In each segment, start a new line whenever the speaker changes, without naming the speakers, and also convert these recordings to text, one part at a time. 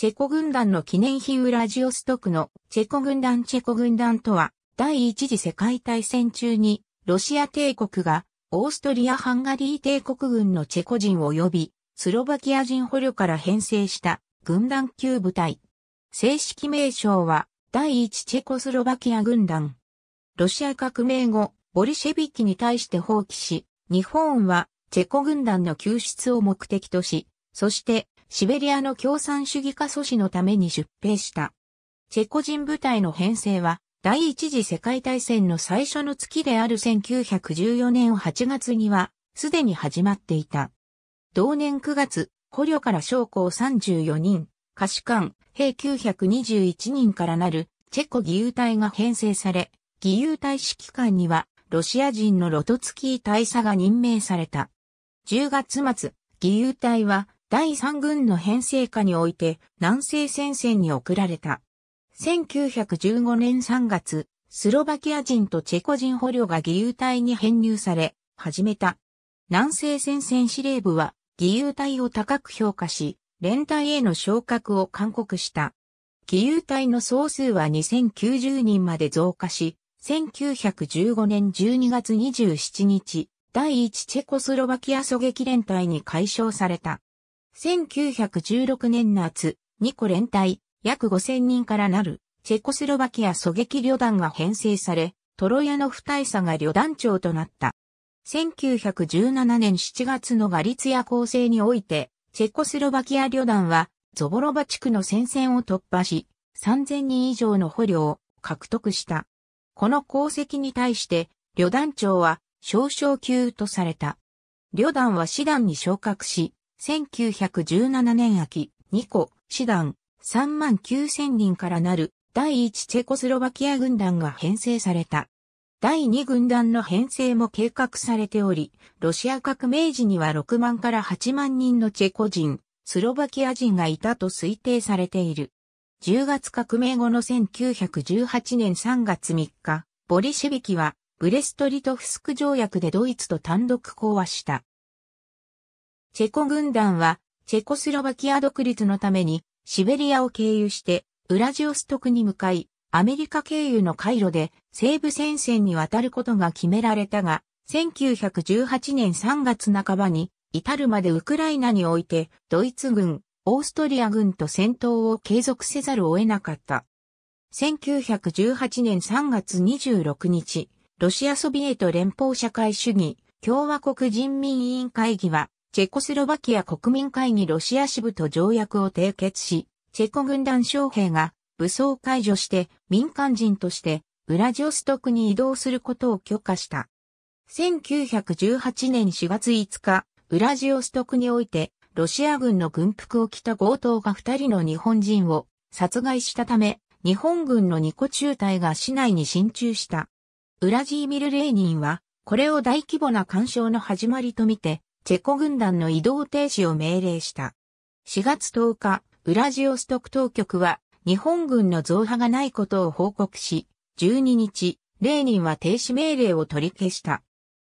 チェコ軍団の記念碑ウラジオストクのチェコ軍団チェコ軍団とは、第一次世界大戦中に、ロシア帝国が、オーストリア・ハンガリー帝国軍のチェコ人及び、スロバキア人捕虜から編成した軍団級部隊。正式名称は、第一チェコスロバキア軍団。ロシア革命後、ボリシェビキに対して放棄し、日本はチェコ軍団の救出を目的とし、そしてシベリアの共産主義化阻止のために出兵した。チェコ人部隊の編成は、第一次世界大戦の最初の月である1914年8月には、すでに始まっていた。同年9月、捕虜から将校34人、可視官、兵921人からなる、チェコ義勇隊が編成され、義勇隊指揮官には、ロシア人のロトツキー大佐が任命された。10月末、義勇隊は第3軍の編成下において南西戦線に送られた。1915年3月、スロバキア人とチェコ人捕虜が義勇隊に編入され、始めた。南西戦線司令部は義勇隊を高く評価し、連隊への昇格を勧告した。義勇隊の総数は2090人まで増加し、1915年12月27日、第1チェコスロバキア狙撃連隊に解消された。1916年夏、2個連隊、約5000人からなる、チェコスロバキア狙撃旅団が編成され、トロヤの不大佐が旅団長となった。1917年7月のガリツヤ構成において、チェコスロバキア旅団は、ゾボロバ地区の戦線を突破し、3000人以上の捕虜を獲得した。この功績に対して、旅団長は少々級とされた。旅団は師団に昇格し、1917年秋、2個、師団、3万9000人からなる、第1チェコスロバキア軍団が編成された。第2軍団の編成も計画されており、ロシア革命時には6万から8万人のチェコ人、スロバキア人がいたと推定されている。10月革命後の1918年3月3日、ボリシェビキはブレストリトフスク条約でドイツと単独講和した。チェコ軍団は、チェコスロバキア独立のために、シベリアを経由して、ウラジオストクに向かい、アメリカ経由の回路で西部戦線に渡ることが決められたが、1918年3月半ばに至るまでウクライナにおいてドイツ軍、オーストリア軍と戦闘を継続せざるを得なかった。1918年3月26日、ロシアソビエト連邦社会主義共和国人民委員会議はチェコスロバキア国民会議ロシア支部と条約を締結し、チェコ軍団将兵が武装解除して民間人としてウラジオストクに移動することを許可した。1918年4月5日、ウラジオストクにおいて、ロシア軍の軍服を着た強盗が2人の日本人を殺害したため、日本軍のニ個中隊が市内に進駐した。ウラジーミル・レーニンは、これを大規模な干渉の始まりとみて、チェコ軍団の移動停止を命令した。4月10日、ウラジオストク当局は日本軍の増派がないことを報告し、12日、レーニンは停止命令を取り消した。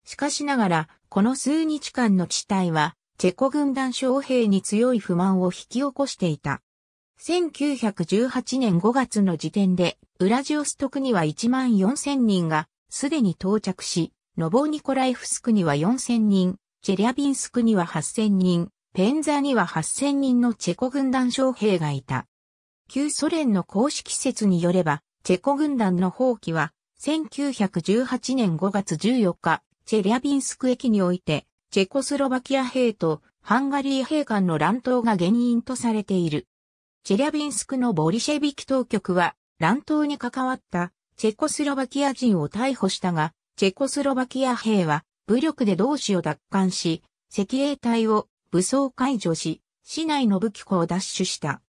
しかしながら、この数日間の地帯は、チェコ軍団将兵に強い不満を引き起こしていた。1918年5月の時点で、ウラジオストクには1万4000人がすでに到着し、ノボニコライフスクには4000人、チェリャビンスクには8000人、ペンザには8000人のチェコ軍団将兵がいた。旧ソ連の公式説によれば、チェコ軍団の放棄は、1918年5月14日、チェリャビンスク駅において、チェコスロバキア兵とハンガリー兵間の乱闘が原因とされている。チェリャビンスクのボリシェビキ当局は、乱闘に関わったチェコスロバキア人を逮捕したが、チェコスロバキア兵は武力で同志を奪還し、赤衛隊を武装解除し、市内の武器庫を奪取した。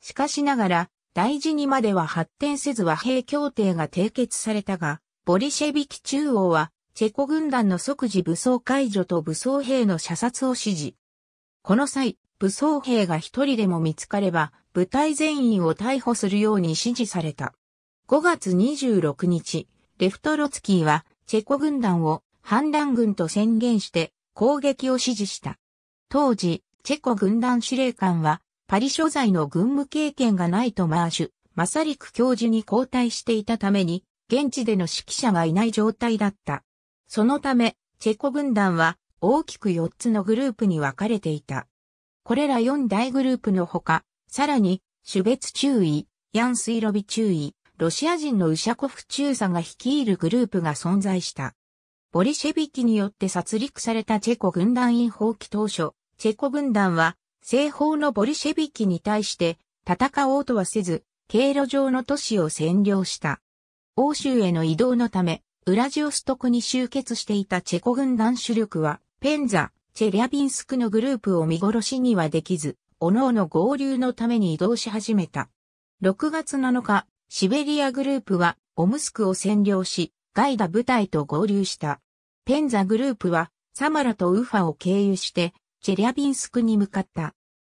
しかしながら、大事にまでは発展せず和平協定が締結されたが、ボリシェビキ中央は、チェコ軍団の即時武装解除と武装兵の射殺を指示。この際、武装兵が一人でも見つかれば、部隊全員を逮捕するように指示された。5月26日、レフトロツキーは、チェコ軍団を反乱軍と宣言して攻撃を指示した。当時、チェコ軍団司令官は、パリ所在の軍務経験がないとマーシュ、マサリク教授に交代していたために、現地での指揮者がいない状態だった。そのため、チェコ軍団は大きく4つのグループに分かれていた。これら4大グループのほか、さらに、種別注意、ヤンスイロビ注意、ロシア人のウシャコフ中佐が率いるグループが存在した。ボリシェビキによって殺戮されたチェコ軍団員放棄当初、チェコ軍団は西方のボリシェビキに対して戦おうとはせず、経路上の都市を占領した。欧州への移動のため、ウラジオストクに集結していたチェコ軍団主力は、ペンザ、チェリャビンスクのグループを見殺しにはできず、各々合流のために移動し始めた。6月7日、シベリアグループはオムスクを占領し、ガイダ部隊と合流した。ペンザグループは、サマラとウファを経由して、チェリャビンスクに向かった。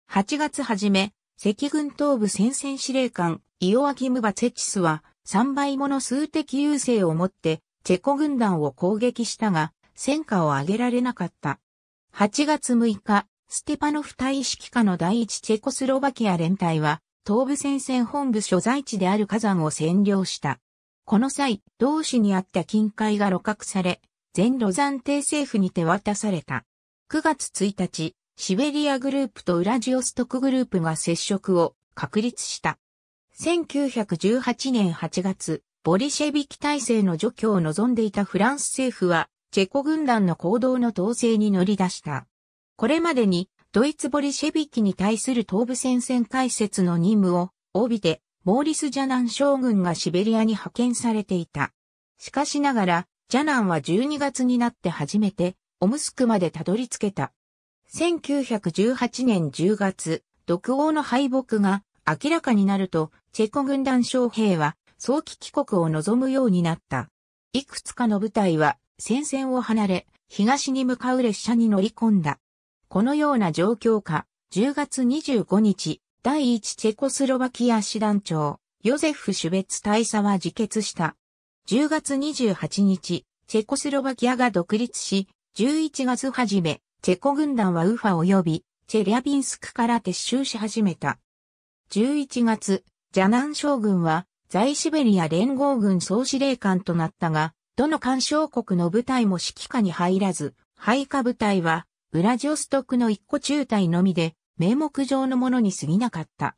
8月初め、赤軍東部戦線司令官、イオアキム・バツェチスは、3倍もの数的優勢を持って、チェコ軍団を攻撃したが、戦果を上げられなかった。8月6日、ステパノフ大使機下の第一チェコスロバキア連隊は、東部戦線本部所在地である火山を占領した。この際、同市にあった近海が露獲され、全ロザン帝政府に手渡された。9月1日、シベリアグループとウラジオストクグループが接触を確立した。1918年8月、ボリシェビキ体制の除去を望んでいたフランス政府は、チェコ軍団の行動の統制に乗り出した。これまでに、ドイツボリシェビキに対する東部戦線開設の任務を、帯びて、モーリス・ジャナン将軍がシベリアに派遣されていた。しかしながら、ジャナンは12月になって初めて、オムスクまでたどり着けた。1918年10月、独王の敗北が明らかになると、チェコ軍団将兵は早期帰国を望むようになった。いくつかの部隊は戦線を離れ、東に向かう列車に乗り込んだ。このような状況下、10月25日、第1チェコスロバキア師団長、ヨゼフ・シュベツ大佐は自決した。10月28日、チェコスロバキアが独立し、11月初め、チェコ軍団はウファ及び、チェリャビンスクから撤収し始めた。11月、ジャナン将軍は、在シベリア連合軍総司令官となったが、どの干渉国の部隊も指揮下に入らず、配下部隊は、ウラジオストクの一個中隊のみで、名目上のものに過ぎなかった。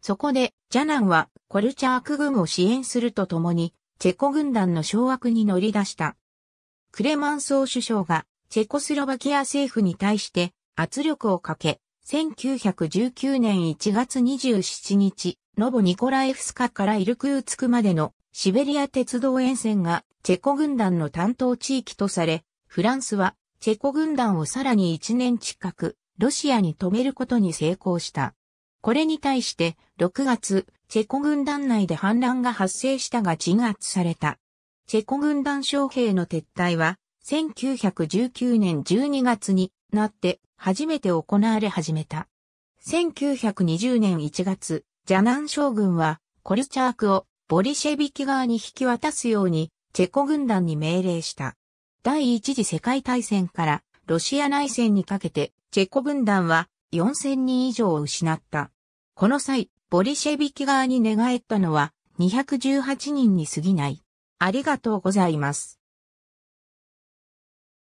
そこで、ジャナンは、コルチャーク軍を支援するとともに、チェコ軍団の掌握に乗り出した。クレマンソー首相がチェコスロバキア政府に対して圧力をかけ、1919年1月27日、ノボニコラエフスカからイルクーツクまでのシベリア鉄道沿線がチェコ軍団の担当地域とされ、フランスはチェコ軍団をさらに1年近くロシアに止めることに成功した。これに対して、6月、チェコ軍団内で反乱が発生したが鎮圧された。チェコ軍団将兵の撤退は、1919年12月になって初めて行われ始めた。1920年1月、ジャナン将軍はコルチャークをボリシェビキ側に引き渡すようにチェコ軍団に命令した。第一次世界大戦からロシア内戦にかけてチェコ軍団は4000人以上を失った。この際、ボリシェビキ側に寝返ったのは218人に過ぎない。ありがとうございます。